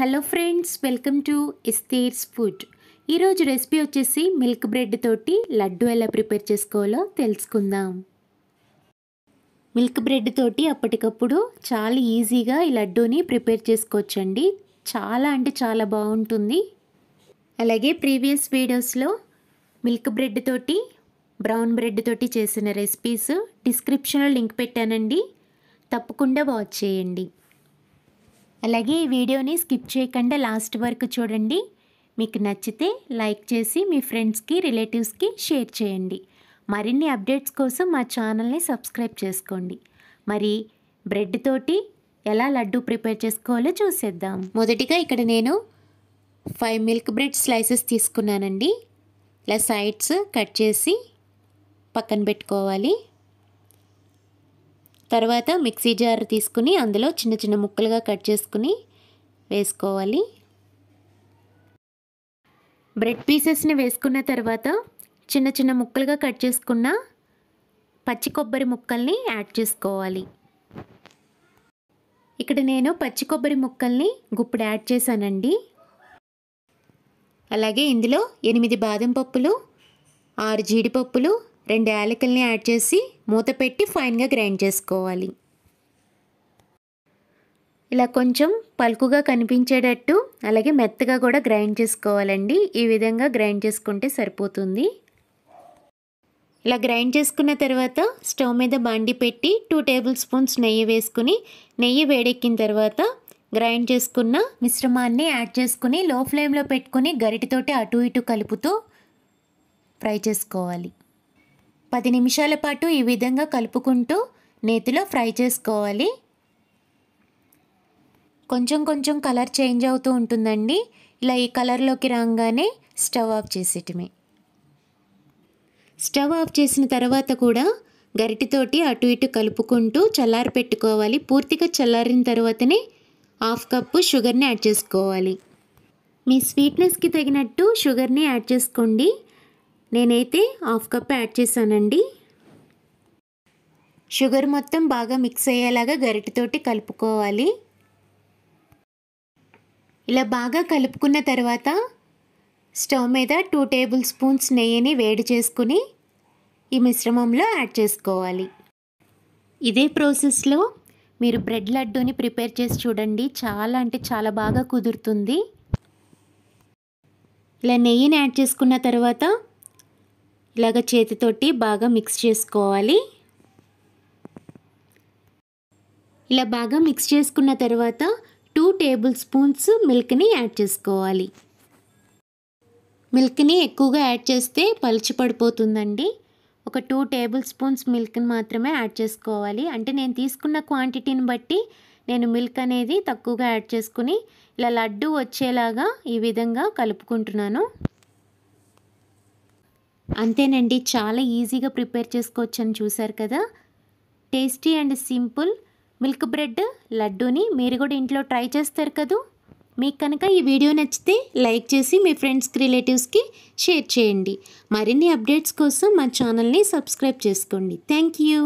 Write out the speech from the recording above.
hello friends welcome to ఇస్తీర్స్ food ఈరోజు recipe వచ్చేసి మిల్క్ బ్రెడ్ తోటి లడ్డు ఎలా ప్రిపేర్ చేసుకోవాలో తెలుసుకుందాం మిల్క్ బ్రెడ్ తోటి అప్పటికప్పుడు చాలా ఈజీగా ఈ లడ్డూని ప్రిపేర్ చేసుకోవచ్చండి చాలా అంటే చాలా బాగుంటుంది అలాగే ప్రీవియస్ వీడియోస్లో మిల్క్ బ్రెడ్ తోటి బ్రౌన్ బ్రెడ్ తోటి చేసిన రెసిపీస్ డిస్క్రిప్షన్లో లింక్ పెట్టానండి తప్పకుండా వాచ్ చేయండి అలాగే ఈ వీడియోని స్కిప్ చేయకుండా లాస్ట్ వరకు చూడండి మీకు నచ్చితే లైక్ చేసి మీ ఫ్రెండ్స్కి రిలేటివ్స్కి షేర్ చేయండి మరిన్ని అప్డేట్స్ కోసం మా ఛానల్ని సబ్స్క్రైబ్ చేసుకోండి మరి బ్రెడ్ తోటి ఎలా లడ్డు ప్రిపేర్ చేసుకోవాలో చూసేద్దాం మొదటిగా ఇక్కడ నేను ఫైవ్ మిల్క్ బ్రెడ్ స్లైసెస్ తీసుకున్నానండి ఇలా సైడ్స్ కట్ చేసి పక్కన పెట్టుకోవాలి తర్వాత మిక్సీ జార్ తీసుకుని అందులో చిన్న చిన్న ముక్కలుగా కట్ చేసుకుని వేసుకోవాలి బ్రెడ్ పీసెస్ని వేసుకున్న తర్వాత చిన్న చిన్న ముక్కలుగా కట్ చేసుకున్న పచ్చి కొబ్బరి ముక్కల్ని యాడ్ చేసుకోవాలి ఇక్కడ నేను పచ్చి కొబ్బరి ముక్కల్ని గుప్పుడు యాడ్ చేశానండి అలాగే ఇందులో ఎనిమిది బాదం పప్పులు ఆరు జీడిపప్పులు రెండు యాలకల్ని యాడ్ చేసి మూత పెట్టి ఫైన్గా గ్రైండ్ చేసుకోవాలి ఇలా కొంచెం పలుకుగా కనిపించేటట్టు అలాగే మెత్తగా కూడా గ్రైండ్ చేసుకోవాలండి ఈ విధంగా గ్రైండ్ చేసుకుంటే సరిపోతుంది ఇలా గ్రైండ్ చేసుకున్న తర్వాత స్టవ్ మీద బాండి పెట్టి టూ టేబుల్ స్పూన్స్ నెయ్యి వేసుకుని నెయ్యి వేడెక్కిన తర్వాత గ్రైండ్ చేసుకున్న మిశ్రమాన్ని యాడ్ చేసుకుని లో ఫ్లేమ్లో పెట్టుకుని గరిటితోటి అటు ఇటు కలుపుతూ ఫ్రై చేసుకోవాలి పది నిమిషాల పాటు ఈ విధంగా కలుపుకుంటూ నేతిలో ఫ్రై చేసుకోవాలి కొంచెం కొంచెం కలర్ చేంజ్ అవుతూ ఉంటుందండి ఇలా ఈ కలర్లోకి రాగానే స్టవ్ ఆఫ్ చేసేటమే స్టవ్ ఆఫ్ చేసిన తర్వాత కూడా గరిటితోటి అటు ఇటు కలుపుకుంటూ చల్లారి పెట్టుకోవాలి పూర్తిగా చల్లారిన తర్వాతనే హాఫ్ కప్పు షుగర్ని యాడ్ చేసుకోవాలి మీ స్వీట్నెస్కి తగినట్టు షుగర్ని యాడ్ చేసుకోండి నేనైతే హాఫ్ కప్ యాడ్ చేశానండి షుగర్ మొత్తం బాగా మిక్స్ అయ్యేలాగా గరిటెతోటి కలుపుకోవాలి ఇలా బాగా కలుపుకున్న తర్వాత స్టవ్ మీద టూ టేబుల్ స్పూన్స్ నెయ్యిని వేడి చేసుకుని ఈ మిశ్రమంలో యాడ్ చేసుకోవాలి ఇదే ప్రాసెస్లో మీరు బ్రెడ్ లడ్డూని ప్రిపేర్ చేసి చూడండి చాలా అంటే చాలా బాగా కుదురుతుంది ఇలా నెయ్యిని యాడ్ చేసుకున్న తర్వాత ఇలాగ చేతితోటి బాగా మిక్స్ చేసుకోవాలి ఇలా బాగా మిక్స్ చేసుకున్న తర్వాత టూ టేబుల్ స్పూన్స్ మిల్క్ని యాడ్ చేసుకోవాలి మిల్క్ని ఎక్కువగా యాడ్ చేస్తే పలిచి పడిపోతుందండి ఒక టూ టేబుల్ స్పూన్స్ మిల్క్ని మాత్రమే యాడ్ చేసుకోవాలి అంటే నేను తీసుకున్న క్వాంటిటీని బట్టి నేను మిల్క్ అనేది తక్కువగా యాడ్ చేసుకుని ఇలా లడ్డు వచ్చేలాగా ఈ విధంగా కలుపుకుంటున్నాను అంతేనండి చాలా ఈజీగా ప్రిపేర్ చేసుకోవచ్చు అని చూసారు కదా tasty and simple milk bread లడ్డూని మీరు కూడా ఇంట్లో ట్రై చేస్తారు కదా మీకు కనుక ఈ వీడియో నచ్చితే లైక్ చేసి మీ ఫ్రెండ్స్కి రిలేటివ్స్కి షేర్ చేయండి మరిన్ని అప్డేట్స్ కోసం మా ఛానల్ని సబ్స్క్రైబ్ చేసుకోండి థ్యాంక్ యూ